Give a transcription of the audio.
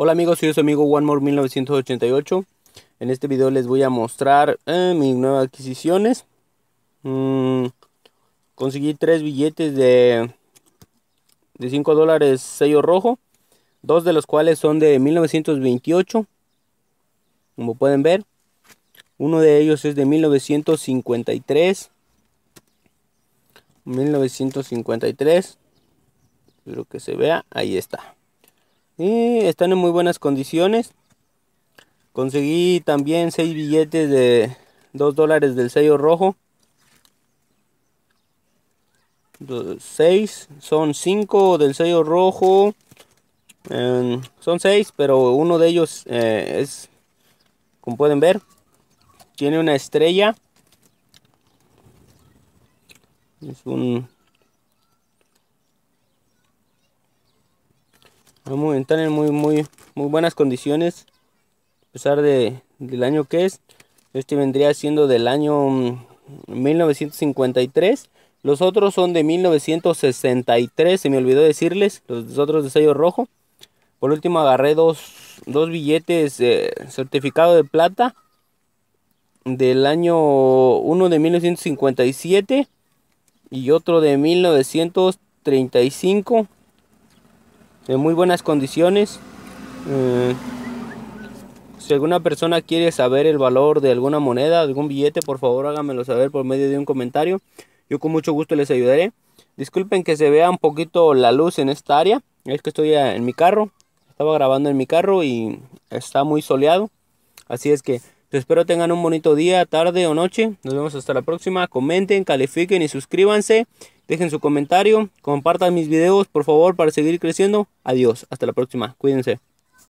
Hola amigos, soy su amigo OneMore1988. En este video les voy a mostrar eh, mis nuevas adquisiciones. Mm, conseguí tres billetes de, de 5 dólares sello rojo. Dos de los cuales son de 1928. Como pueden ver. Uno de ellos es de 1953. 1953. Espero que se vea. Ahí está. Y están en muy buenas condiciones. Conseguí también 6 billetes de 2 dólares del sello rojo. 6, son 5 del sello rojo. Em, son 6, pero uno de ellos eh, es, como pueden ver, tiene una estrella. Es un están en muy, muy, muy buenas condiciones. A pesar de, del año que es. Este vendría siendo del año 1953. Mm, los otros son de 1963, se me olvidó decirles, los otros de sello rojo. Por último agarré dos, dos billetes eh, certificado de plata del año Uno de 1957 y otro de 1935 en muy buenas condiciones. Eh, si alguna persona quiere saber el valor de alguna moneda, algún billete, por favor háganmelo saber por medio de un comentario. Yo con mucho gusto les ayudaré. Disculpen que se vea un poquito la luz en esta área. Es que estoy eh, en mi carro. Estaba grabando en mi carro y está muy soleado. Así es que te espero tengan un bonito día, tarde o noche. Nos vemos hasta la próxima. Comenten, califiquen y suscríbanse. Dejen su comentario. Compartan mis videos, por favor, para seguir creciendo. Adiós. Hasta la próxima. Cuídense.